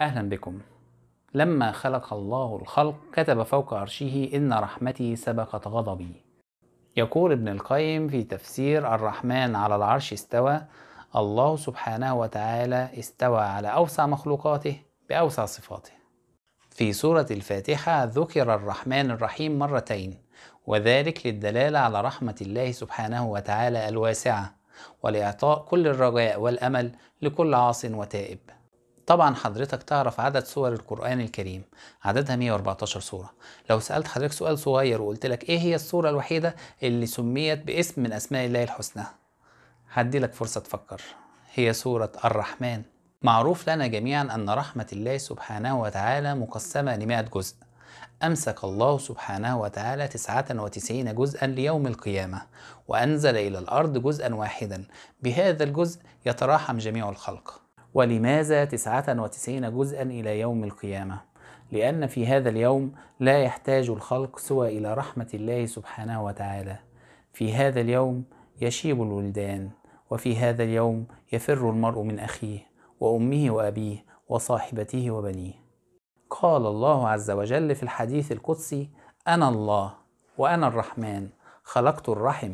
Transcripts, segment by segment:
أهلا بكم لما خلق الله الخلق كتب فوق عرشه إن رحمتي سبقت غضبي يقول ابن القيم في تفسير الرحمن على العرش استوى الله سبحانه وتعالى استوى على أوسع مخلوقاته بأوسع صفاته في سورة الفاتحة ذكر الرحمن الرحيم مرتين وذلك للدلالة على رحمة الله سبحانه وتعالى الواسعة ولإعطاء كل الرجاء والأمل لكل عاص وتائب طبعا حضرتك تعرف عدد سور القرآن الكريم عددها 114 سورة لو سألت حضرتك سؤال صغير وقلت لك ايه هي السورة الوحيدة اللي سميت باسم من اسماء الله الحسنى هدي لك فرصة تفكر هي سورة الرحمن معروف لنا جميعا أن رحمة الله سبحانه وتعالى مقسمة لمائة جزء أمسك الله سبحانه وتعالى تسعة وتسعين جزءا ليوم القيامة وأنزل إلى الأرض جزءا واحدا بهذا الجزء يتراحم جميع الخلق ولماذا تسعة وتسعين جزءا إلى يوم القيامة؟ لأن في هذا اليوم لا يحتاج الخلق سوى إلى رحمة الله سبحانه وتعالى في هذا اليوم يشيب الولدان وفي هذا اليوم يفر المرء من أخيه وأمه وأبيه وصاحبته وبنيه قال الله عز وجل في الحديث القدسي أنا الله وأنا الرحمن خلقت الرحم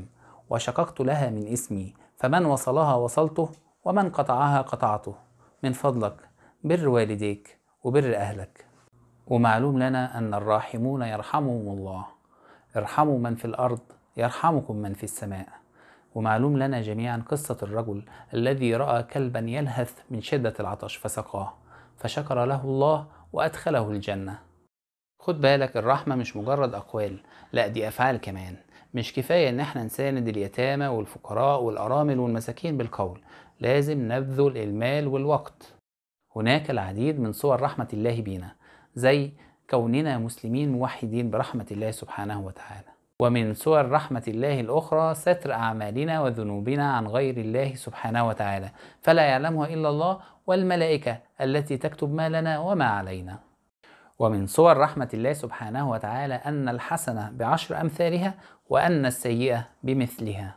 وشققت لها من اسمي فمن وصلها وصلته ومن قطعها قطعته من فضلك بر والديك وبر أهلك ومعلوم لنا أن الراحمون يرحمهم الله ارحموا من في الأرض يرحمكم من في السماء ومعلوم لنا جميعا قصة الرجل الذي رأى كلبا يلهث من شدة العطش فسقاه فشكر له الله وأدخله الجنة خد بالك الرحمة مش مجرد أقوال لا دي أفعال كمان مش كفاية إن إحنا نساند اليتامى والفقراء والأرامل والمساكين بالقول لازم نبذل المال والوقت هناك العديد من صور رحمة الله بينا زي كوننا مسلمين موحدين برحمة الله سبحانه وتعالى ومن صور رحمة الله الأخرى ستر أعمالنا وذنوبنا عن غير الله سبحانه وتعالى فلا يعلمها إلا الله والملائكة التي تكتب ما لنا وما علينا ومن صور رحمة الله سبحانه وتعالى أن الحسنة بعشر أمثالها وأن السيئة بمثلها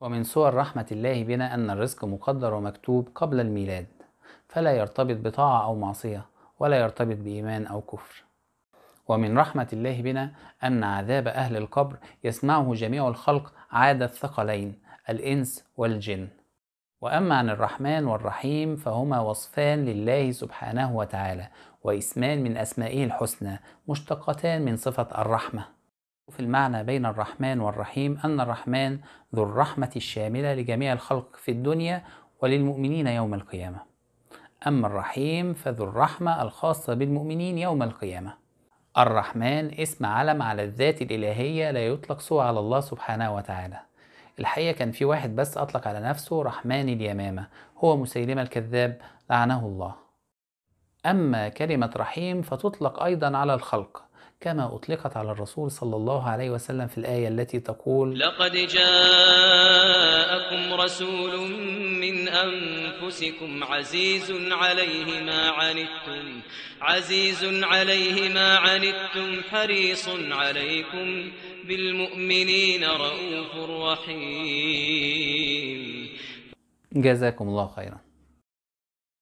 ومن صور رحمة الله بنا أن الرزق مقدر ومكتوب قبل الميلاد فلا يرتبط بطاعة أو معصية ولا يرتبط بإيمان أو كفر ومن رحمة الله بنا أن عذاب أهل القبر يسمعه جميع الخلق عاد الثقلين الإنس والجن واما عن الرحمن والرحيم فهما وصفان لله سبحانه وتعالى واسمان من اسمائه الحسنى مشتقتان من صفه الرحمه في المعنى بين الرحمن والرحيم ان الرحمن ذو الرحمه الشامله لجميع الخلق في الدنيا وللمؤمنين يوم القيامه اما الرحيم فذو الرحمه الخاصه بالمؤمنين يوم القيامه الرحمن اسم علم على الذات الالهيه لا يطلق سوى على الله سبحانه وتعالى الحقيقة كان في واحد بس أطلق على نفسه رحمن اليمامة هو مسيلمة الكذاب لعنه الله أما كلمة رحيم فتطلق أيضا على الخلق كما أطلقت على الرسول صلى الله عليه وسلم في الآية التي تقول لقد جاءكم رسول من أنفسكم عزيز عليه ما عنتم عزيز عليه ما عنتم حريص عليكم بالمؤمنين رؤوف رحيم جزاكم الله خيرا